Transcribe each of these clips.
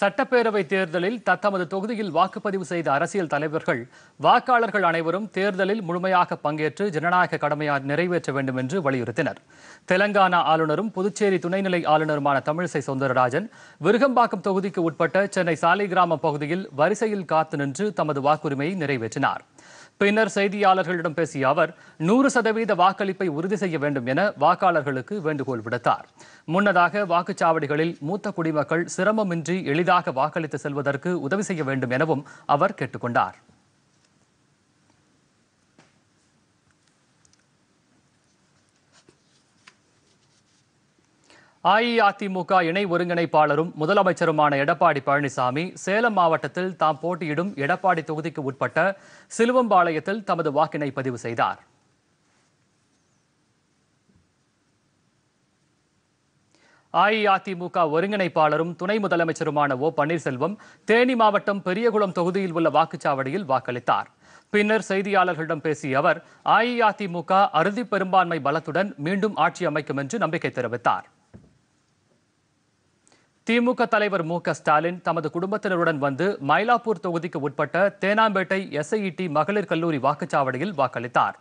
சட்டப்பேரவை தேர்தலில் தத்தமது தொகுதியில் வாக்குப்பதிவு செய்த அரசியல் தலைவர்கள் வாக்காளர்கள் அனைவரும் தேர்தலில் முழுமையாக பங்கேற்று ஜனநாயக கடமையை நிறைவேற்ற வேண்டும் என்று வலியுறுத்தினர் தெலங்கானா ஆளுநரும் புதுச்சேரி துணைநிலை ஆளுநருமான தமிழிசை சவுந்தரராஜன் விருகம்பாக்கம் தொகுதிக்கு உட்பட்ட சென்னை சாலை கிராம பகுதியில் வரிசையில் காத்து நின்று தமது வாக்குரிமையை நிறைவேற்றினார் பின்னர் செய்தியாளர்களிடம் பேசிய அவர் நூறு சதவீத வாக்களிப்பை உறுதி செய்ய வேண்டும் என வாக்காளர்களுக்கு வேண்டுகோள் விடுத்தார் முன்னதாக வாக்குச்சாவடிகளில் மூத்த குடிமக்கள் சிரமமின்றி எளிதாக வாக்களித்து செல்வதற்கு உதவி செய்ய வேண்டும் எனவும் அவர் கேட்டுக்கொண்டார் அஇஅதிமுக இணை ஒருங்கிணைப்பாளரும் முதலமைச்சருமான எடப்பாடி பழனிசாமி சேலம் மாவட்டத்தில் தாம் போட்டியிடும் எடப்பாடி தொகுதிக்கு உட்பட்ட சிலுவம்பாளையத்தில் தமது வாக்கினை பதிவு செய்தார் அஇஅதிமுக ஒருங்கிணைப்பாளரும் துணை முதலமைச்சருமான ஓ பன்னீர்செல்வம் தேனி மாவட்டம் பெரியகுளம் தொகுதியில் உள்ள வாக்குச்சாவடியில் வாக்களித்தார் பின்னர் செய்தியாளர்களிடம் பேசிய அவர் அஇஅதிமுக அறுதி பெரும்பான்மை பலத்துடன் மீண்டும் ஆட்சி அமைக்கும் என்று நம்பிக்கை தெரிவித்தார் திமுக தலைவர் மு ஸ்டாலின் தமது குடும்பத்தினருடன் வந்து மயிலாப்பூர் தொகுதிக்கு உட்பட்ட தேனாம்பேட்டை எஸ்ஐஇடி மகளிர் கல்லூரி வாக்குச்சாவடியில் வாக்களித்தார்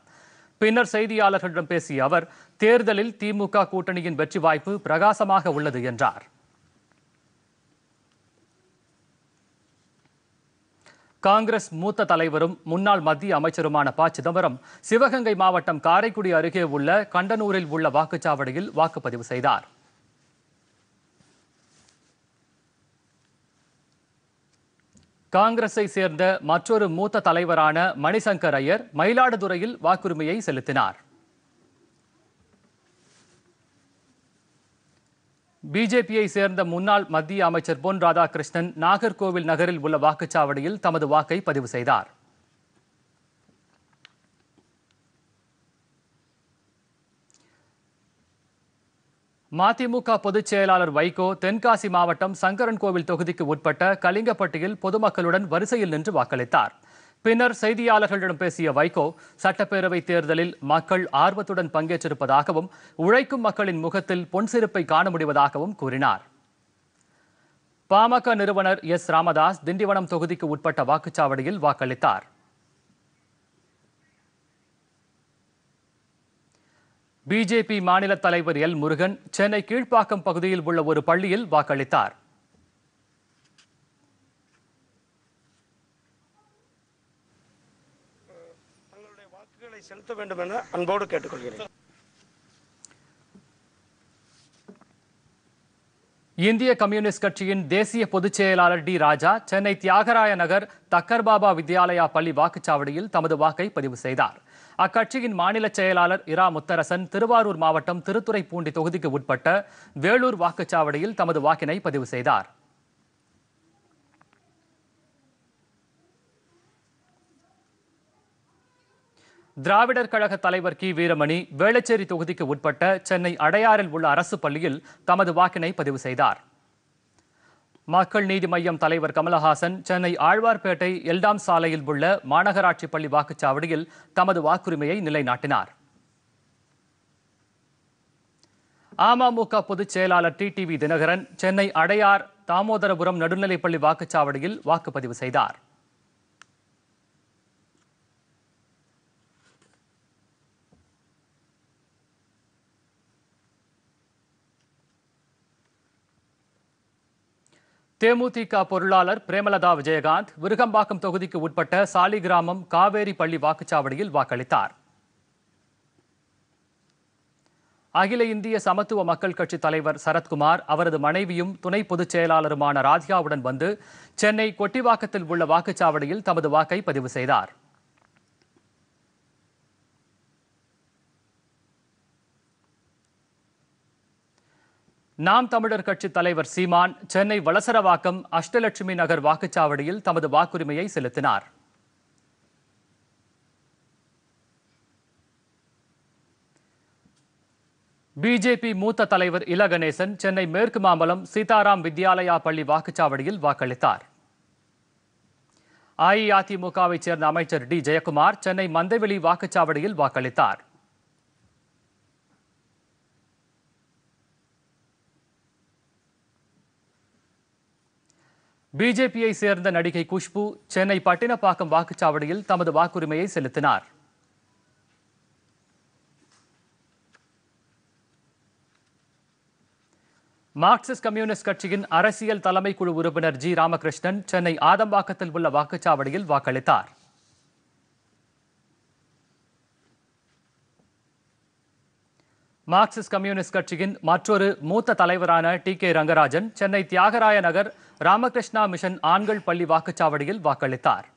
பின்னர் செய்தியாளர்களிடம் பேசிய அவர் தேர்தலில் திமுக கூட்டணியின் வெற்றி வாய்ப்பு பிரகாசமாக உள்ளது என்றார் காங்கிரஸ் மூத்த தலைவரும் முன்னாள் மத்திய அமைச்சருமான ப சிதம்பரம் சிவகங்கை மாவட்டம் காரைக்குடி அருகே உள்ள கண்டனூரில் உள்ள வாக்குச்சாவடியில் வாக்குப்பதிவு செய்தார் காங்கிரஸை சேர்ந்த மற்றொரு மூத்த தலைவரான மணிசங்கர் ஐயர் மயிலாடுதுறையில் வாக்குரிமையை செலுத்தினார் பிஜேபியை சேர்ந்த முன்னாள் மத்திய அமைச்சர் பொன் ராதாகிருஷ்ணன் நாகர்கோவில் நகரில் உள்ள வாக்குச்சாவடியில் தமது வாக்கை பதிவு செய்தார் மதிமுக பொதுச் செயலாளர் வைகோ தென்காசி மாவட்டம் சங்கரன் கோவில் தொகுதிக்கு உட்பட்ட கலிங்கப்பட்டியில் பொதுமக்களுடன் வரிசையில் நின்று வாக்களித்தார் பின்னர் செய்தியாளர்களிடம் பேசிய வைகோ சட்டப்பேரவை தேர்தலில் மக்கள் ஆர்வத்துடன் பங்கேற்றிருப்பதாகவும் உழைக்கும் மக்களின் முகத்தில் பொன்சிருப்பை காண முடிவதாகவும் கூறினார் பாமக நிறுவனர் எஸ் ராமதாஸ் திண்டிவனம் தொகுதிக்கு உட்பட்ட வாக்குச்சாவடியில் வாக்களித்தார் பிஜேபி மாநில தலைவர் எல் முருகன் சென்னை கீழ்ப்பாக்கம் பகுதியில் உள்ள ஒரு பள்ளியில் வாக்களித்தார் செலுத்த வேண்டும் என அன்போடு கேட்டுக்கொள்கிறேன் இந்திய கம்யூனிஸ்ட் கட்சியின் தேசிய பொதுச் செயலாளர் டி ராஜா சென்னை தியாகராய நகர் தக்கர்பாபா வித்யாலயா பள்ளி வாக்குச்சாவடியில் தமது வாக்கை பதிவு செய்தார் அக்கட்சியின் மாநில செயலாளர் இரா முத்தரசன் திருவாரூர் மாவட்டம் திருத்துறைப்பூண்டி தொகுதிக்கு உட்பட்ட வேலூர் வாக்குச்சாவடியில் தமது வாக்கினை பதிவு செய்தார் திராவிடர் கழக தலைவர் கி வீரமணி வேளச்சேரி தொகுதிக்கு உட்பட்ட சென்னை அடையாறில் உள்ள அரசு பள்ளியில் தமது வாக்கினை பதிவு செய்தார் மக்கள் நீதி மையம் தலைவர் கமலஹாசன் சென்னை ஆழ்வார்பேட்டை எல்டாம் சாலையில் உள்ள மாநகராட்சி பள்ளி வாக்குச்சாவடியில் தமது வாக்குரிமையை நிலைநாட்டினார் அமமுக பொதுச் செயலாளர் டி டிவி தினகரன் சென்னை அடையார் தாமோதரபுரம் நடுநிலைப்பள்ளி வாக்குச்சாவடியில் வாக்குப்பதிவு செய்தார் தேமுதிக பொருளாளர் பிரேமலதா விஜயகாந்த் விருகம்பாக்கம் தொகுதிக்கு உட்பட்ட சாலிகிராமம் காவேரி பள்ளி வாக்குச்சாவடியில் வாக்களித்தார் அகில இந்திய சமத்துவ மக்கள் கட்சி தலைவர் சரத்குமார் அவரது மனைவியும் துணை பொதுச் செயலாளருமான ராதிகாவுடன் வந்து சென்னை கொட்டிவாக்கத்தில் உள்ள வாக்குச்சாவடியில் தமது வாக்கை பதிவு செய்தார் நாம் தமிழர் கட்சி தலைவர் சீமான் சென்னை வளசரவாக்கம் அஷ்டலட்சுமி நகர் வாக்குச்சாவடியில் தமது வாக்குரிமையை செலுத்தினார் பிஜேபி மூத்த தலைவர் இல கணேசன் சென்னை மேற்கு மாம்பலம் சீதாராம் வித்யாலயா பள்ளி வாக்குச்சாவடியில் வாக்களித்தார் அஇஅதிமுகவைச் சேர்ந்த அமைச்சர் டி ஜெயக்குமார் சென்னை மந்தைவெளி வாக்குச்சாவடியில் வாக்களித்தார் பிஜேபியை சேர்ந்த நடிகை குஷ்பு சென்னை பட்டினப்பாக்கம் வாக்குச்சாவடியில் தமது வாக்குரிமையை செலுத்தினார் மார்க்சிஸ்ட் கம்யூனிஸ்ட் கட்சியின் அரசியல் தலைமை குழு உறுப்பினர் ஜி ராமகிருஷ்ணன் சென்னை ஆதம்பாக்கத்தில் உள்ள வாக்குச்சாவடியில் வாக்களித்தார் மார்க்சிஸ்ட் கம்யூனிஸ்ட் கட்சியின் மற்றொரு மூத்த தலைவரான T K Rangarajan Chennai Thyagaraya Nagar Ramakrishna mission ஆண்கள் பள்ளி வாக்குச்சாவடியில் வாக்களித்தார்